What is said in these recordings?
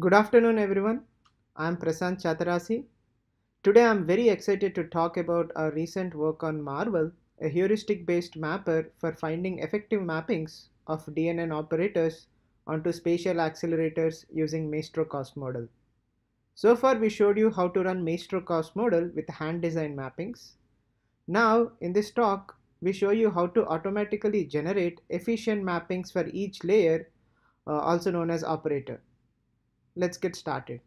Good afternoon everyone. I am Prasant Chaturasi. Today I am very excited to talk about our recent work on Marvel, a heuristic based mapper for finding effective mappings of DNN operators onto spatial accelerators using Maestro cost model. So far we showed you how to run Maestro cost model with hand design mappings. Now in this talk we show you how to automatically generate efficient mappings for each layer uh, also known as operator let's get started.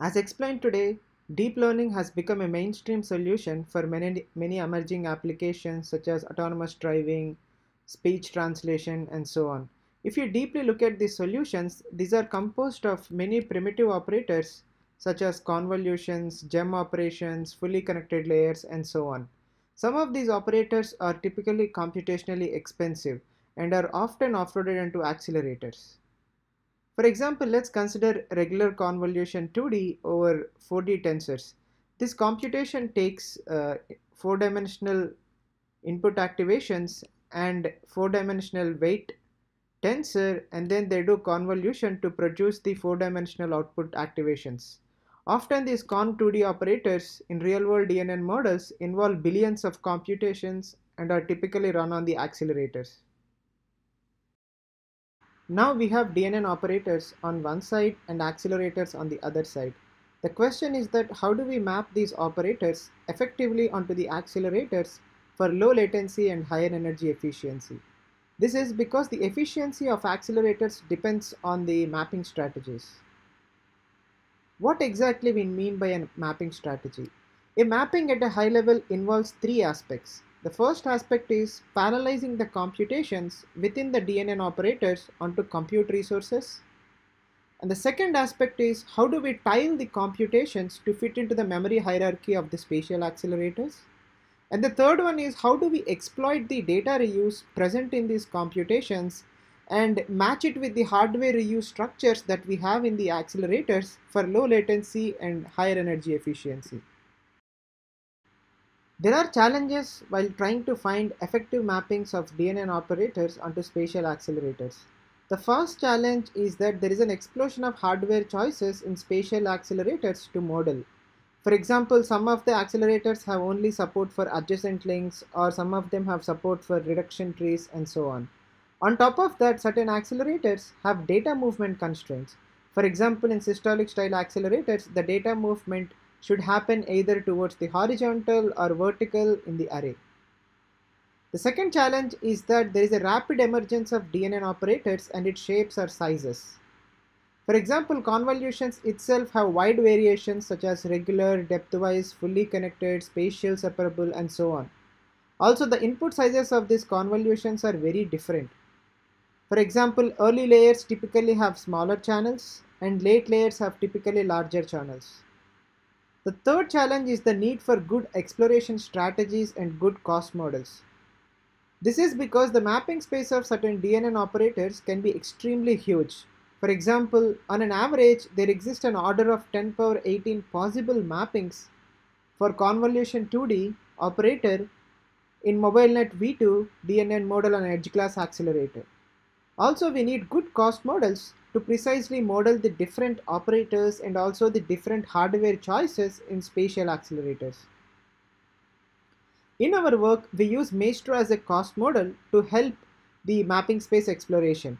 As explained today, deep learning has become a mainstream solution for many, many emerging applications such as autonomous driving, speech translation, and so on. If you deeply look at these solutions, these are composed of many primitive operators such as convolutions, gem operations, fully connected layers, and so on. Some of these operators are typically computationally expensive and are often offloaded into accelerators. For example, let's consider regular convolution 2D over 4D tensors. This computation takes uh, four-dimensional input activations and four-dimensional weight tensor and then they do convolution to produce the four-dimensional output activations. Often these con2D operators in real-world DNN models involve billions of computations and are typically run on the accelerators. Now we have DNN operators on one side and accelerators on the other side. The question is that how do we map these operators effectively onto the accelerators for low latency and higher energy efficiency. This is because the efficiency of accelerators depends on the mapping strategies. What exactly we mean by a mapping strategy? A mapping at a high level involves three aspects. The first aspect is parallelizing the computations within the DNN operators onto compute resources. And the second aspect is how do we tile the computations to fit into the memory hierarchy of the spatial accelerators. And the third one is how do we exploit the data reuse present in these computations and match it with the hardware reuse structures that we have in the accelerators for low latency and higher energy efficiency. There are challenges while trying to find effective mappings of DNN operators onto spatial accelerators. The first challenge is that there is an explosion of hardware choices in spatial accelerators to model. For example, some of the accelerators have only support for adjacent links or some of them have support for reduction trees and so on. On top of that, certain accelerators have data movement constraints. For example, in systolic style accelerators, the data movement should happen either towards the horizontal or vertical in the array. The second challenge is that there is a rapid emergence of DNN operators and its shapes or sizes. For example, convolutions itself have wide variations such as regular, depth-wise, fully connected, spatial, separable and so on. Also the input sizes of these convolutions are very different. For example, early layers typically have smaller channels and late layers have typically larger channels. The third challenge is the need for good exploration strategies and good cost models. This is because the mapping space of certain DNN operators can be extremely huge. For example, on an average, there exist an order of 10 power 18 possible mappings for convolution 2D operator in MobileNet V2 DNN model on edge class accelerator. Also, we need good cost models to precisely model the different operators and also the different hardware choices in spatial accelerators. In our work, we use Maestro as a cost model to help the mapping space exploration.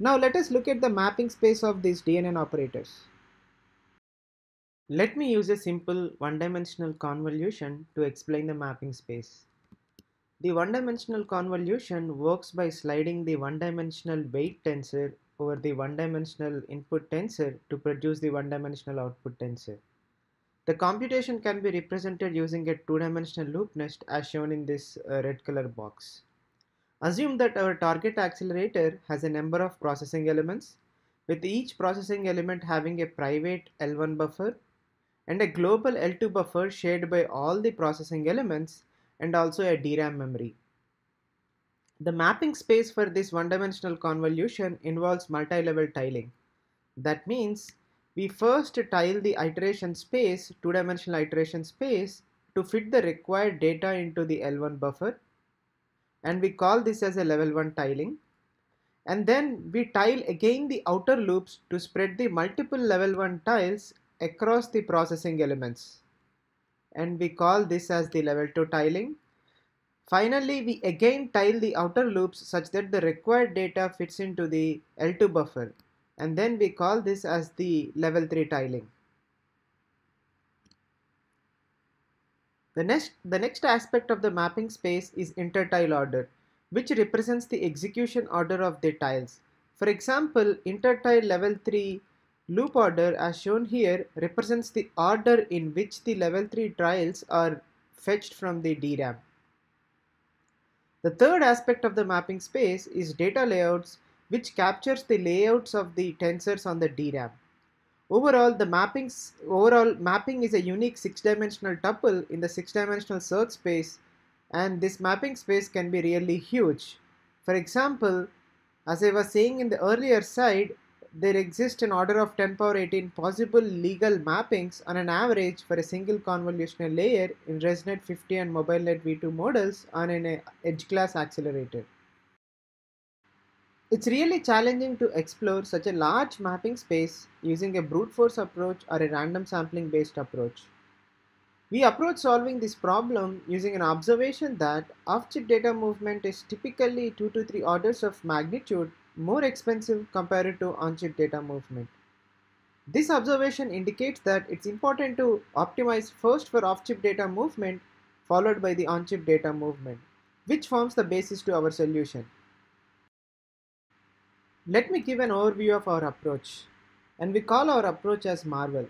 Now let us look at the mapping space of these DNN operators. Let me use a simple one-dimensional convolution to explain the mapping space. The one-dimensional convolution works by sliding the one-dimensional weight tensor over the one-dimensional input tensor to produce the one-dimensional output tensor. The computation can be represented using a two-dimensional loop nest as shown in this uh, red color box. Assume that our target accelerator has a number of processing elements, with each processing element having a private L1 buffer and a global L2 buffer shared by all the processing elements and also a DRAM memory. The mapping space for this one-dimensional convolution involves multi-level tiling. That means we first tile the iteration space, two-dimensional iteration space, to fit the required data into the L1 buffer and we call this as a level 1 tiling and then we tile again the outer loops to spread the multiple level 1 tiles across the processing elements and we call this as the level 2 tiling Finally, we again tile the outer loops such that the required data fits into the L2 buffer and then we call this as the level 3 tiling. The next, the next aspect of the mapping space is intertile order, which represents the execution order of the tiles. For example, intertile level 3 loop order as shown here represents the order in which the level 3 tiles are fetched from the DRAM. The third aspect of the mapping space is data layouts which captures the layouts of the tensors on the DRAM. Overall, the mappings, overall mapping is a unique six-dimensional tuple in the six-dimensional search space and this mapping space can be really huge. For example, as I was saying in the earlier side, there exist an order of 10 power 18 possible legal mappings on an average for a single convolutional layer in ResNet 50 and MobileNet V2 models on an edge class accelerator. It's really challenging to explore such a large mapping space using a brute force approach or a random sampling based approach. We approach solving this problem using an observation that off-chip data movement is typically 2 to 3 orders of magnitude more expensive compared to on-chip data movement. This observation indicates that it's important to optimize first for off-chip data movement followed by the on-chip data movement, which forms the basis to our solution. Let me give an overview of our approach, and we call our approach as Marvel.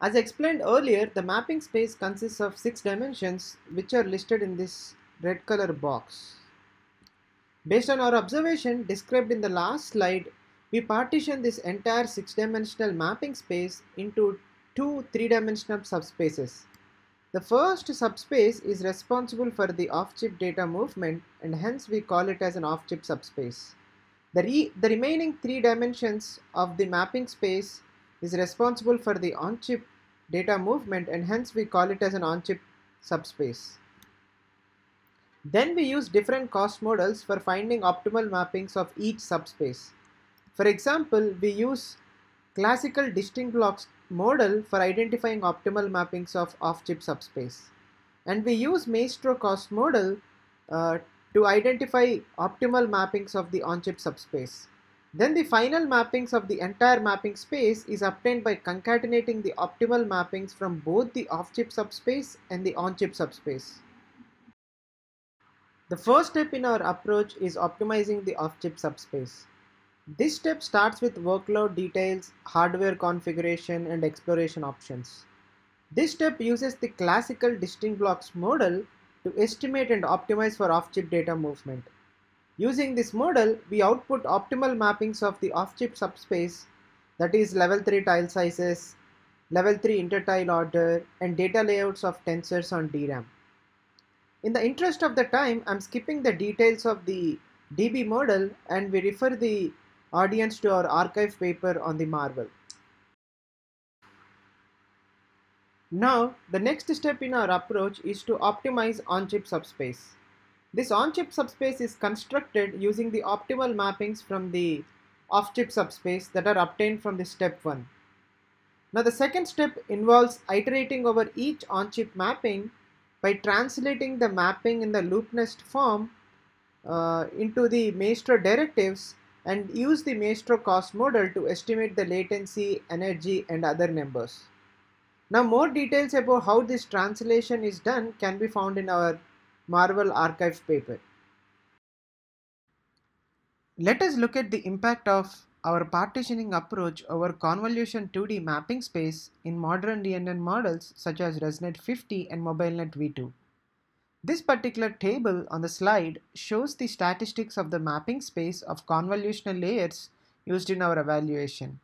As explained earlier, the mapping space consists of six dimensions which are listed in this red color box. Based on our observation described in the last slide, we partition this entire six-dimensional mapping space into two three-dimensional subspaces. The first subspace is responsible for the off-chip data movement and hence we call it as an off-chip subspace. The, re the remaining three dimensions of the mapping space is responsible for the on-chip data movement and hence we call it as an on-chip subspace. Then we use different cost models for finding optimal mappings of each subspace. For example, we use classical distinct blocks model for identifying optimal mappings of off-chip subspace. And we use Maestro cost model uh, to identify optimal mappings of the on-chip subspace. Then the final mappings of the entire mapping space is obtained by concatenating the optimal mappings from both the off-chip subspace and the on-chip subspace. The first step in our approach is optimizing the off-chip subspace. This step starts with workload details, hardware configuration and exploration options. This step uses the classical distinct blocks model to estimate and optimize for off-chip data movement. Using this model, we output optimal mappings of the off-chip subspace that is level 3 tile sizes, level 3 intertile order and data layouts of tensors on DRAM. In the interest of the time, I'm skipping the details of the DB model and we refer the audience to our archive paper on the Marvel. Now, the next step in our approach is to optimize on-chip subspace. This on-chip subspace is constructed using the optimal mappings from the off-chip subspace that are obtained from the step 1. Now the second step involves iterating over each on-chip mapping by translating the mapping in the loop nest form uh, into the maestro directives and use the maestro cost model to estimate the latency, energy and other numbers. Now more details about how this translation is done can be found in our Marvel archive paper. Let us look at the impact of our partitioning approach over convolution 2D mapping space in modern DNN models such as ResNet 50 and MobileNet v2. This particular table on the slide shows the statistics of the mapping space of convolutional layers used in our evaluation.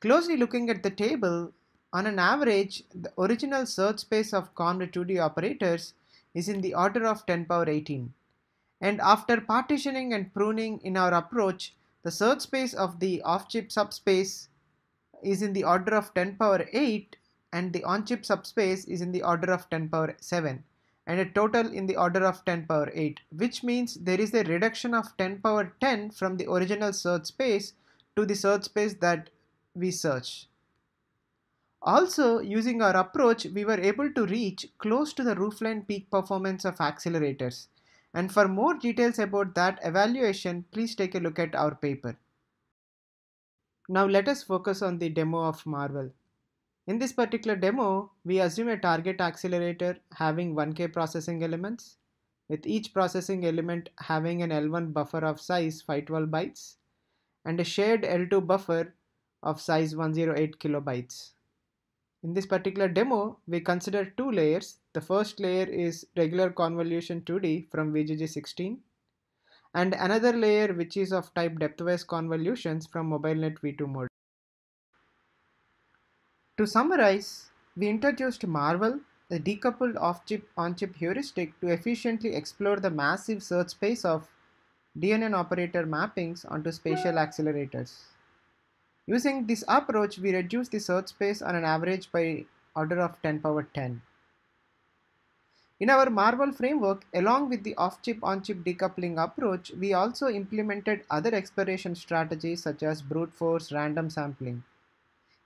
Closely looking at the table, on an average, the original search space of conv 2D operators is in the order of 10 power 18. And after partitioning and pruning in our approach, the search space of the off-chip subspace is in the order of 10 power 8 and the on-chip subspace is in the order of 10 power 7 and a total in the order of 10 power 8 which means there is a reduction of 10 power 10 from the original search space to the search space that we search. Also, using our approach, we were able to reach close to the roofline peak performance of accelerators. And for more details about that evaluation, please take a look at our paper. Now let us focus on the demo of Marvel. In this particular demo, we assume a target accelerator having 1k processing elements, with each processing element having an L1 buffer of size 512 bytes and a shared L2 buffer of size 108 kilobytes. In this particular demo, we consider two layers. The first layer is regular convolution 2D from VGG16 and another layer which is of type depth-wise convolutions from MobileNet v2 model. To summarize, we introduced Marvel, the decoupled off-chip on-chip heuristic to efficiently explore the massive search space of DNN operator mappings onto spatial accelerators. Using this approach, we reduce the search space on an average by order of 10 power 10. In our Marvel framework, along with the off-chip on-chip decoupling approach, we also implemented other exploration strategies such as brute force random sampling.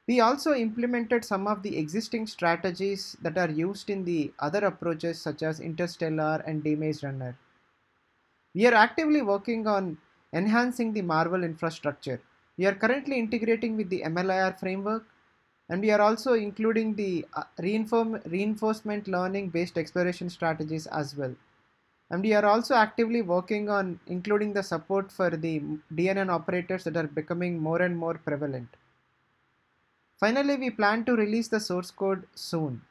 We also implemented some of the existing strategies that are used in the other approaches such as Interstellar and D-Maze Runner. We are actively working on enhancing the Marvel infrastructure. We are currently integrating with the MLIR framework and we are also including the uh, reinforcement learning based exploration strategies as well. And we are also actively working on including the support for the DNN operators that are becoming more and more prevalent. Finally, we plan to release the source code soon.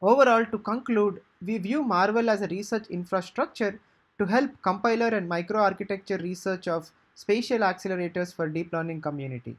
Overall, to conclude, we view Marvel as a research infrastructure to help compiler and microarchitecture research of spatial accelerators for deep learning community.